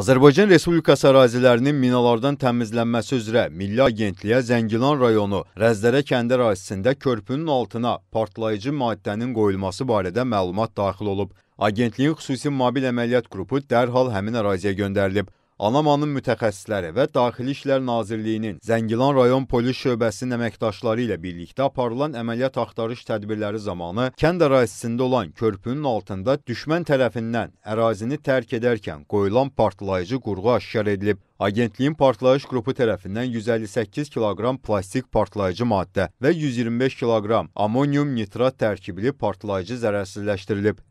Azərbaycan Respublikası ərazilərinin minalardan təmizlənməsi üzrə Milli Agentliyə Zəngilan rayonu Rəzdərə kəndi ərazisində körpünün altına partlayıcı maddənin qoyulması barədə məlumat daxil olub. Agentliyin xüsusi mobil əməliyyat qrupu dərhal həmin əraziyə göndərilib. Anamanın mütəxəssisləri və Daxili İşlər Nazirliyinin Zəngilan rayon polis şöbəsinin əməkdaşları ilə birlikdə aparılan əməliyyat axtarış tədbirləri zamanı kənd ərazisində olan körpünün altında düşmən tərəfindən ərazini tərk edərkən qoyulan partlayıcı qurğu aşkar edilib. Agentliyin partlayış qrupu tərəfindən 158 kiloqram plastik partlayıcı maddə və 125 kiloqram amonium nitrat tərkibli partlayıcı zərərsizləşdirilib.